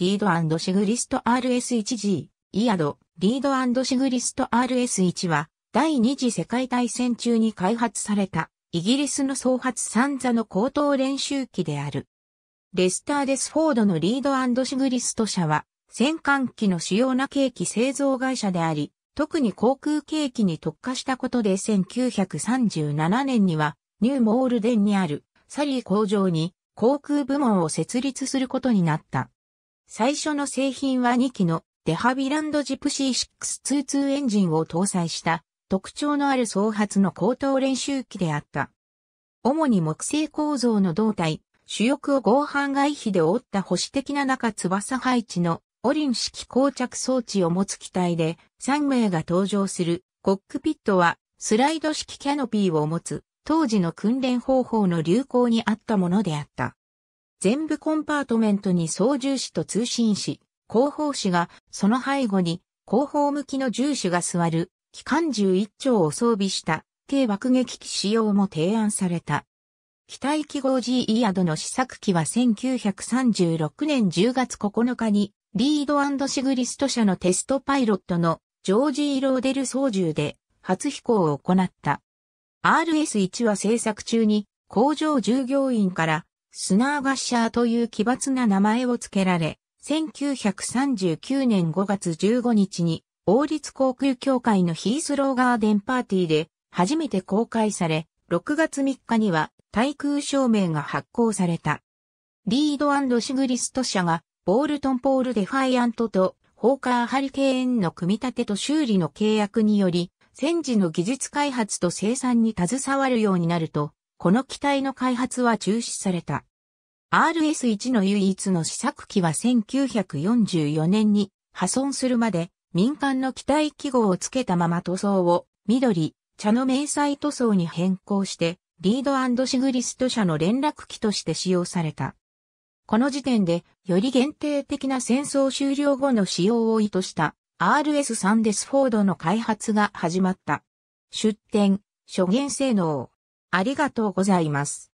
リードシグリスト RS1G、イアド、リードシグリスト RS1 は、第二次世界大戦中に開発された、イギリスの総発三座の高等練習機である。レスター・デスフォードのリードシグリスト社は、戦艦機の主要な計器製造会社であり、特に航空計器に特化したことで1937年には、ニューモールデンにあるサリー工場に航空部門を設立することになった。最初の製品は2機のデハビランドジプシー622エンジンを搭載した特徴のある双発の高等練習機であった。主に木製構造の胴体、主翼を合板外皮で覆った保守的な中翼配置のオリン式膠着装置を持つ機体で3名が登場するコックピットはスライド式キャノピーを持つ当時の訓練方法の流行にあったものであった。全部コンパートメントに操縦士と通信士、後方士が、その背後に、後方向きの重視が座る、機関銃一丁を装備した、低爆撃機使用も提案された。機体記号 G e アドの試作機は1936年10月9日に、リードシグリスト社のテストパイロットのジョージー・ローデル操縦で初飛行を行った。RS-1 は製作中に工場従業員からスナーガッシャーという奇抜な名前を付けられ、1939年5月15日に王立航空協会のヒースローガーデンパーティーで初めて公開され、6月3日には対空証明が発行された。リードシグリスト社がボールトンポールデファイアントとホーカーハリケーンの組み立てと修理の契約により、戦時の技術開発と生産に携わるようになると、この機体の開発は中止された。RS1 の唯一の試作機は1944年に破損するまで民間の機体記号をつけたまま塗装を緑、茶の迷彩塗装に変更してリードシグリスト社の連絡機として使用された。この時点でより限定的な戦争終了後の使用を意図した RS3 デスフォードの開発が始まった。出展、諸元性能。ありがとうございます。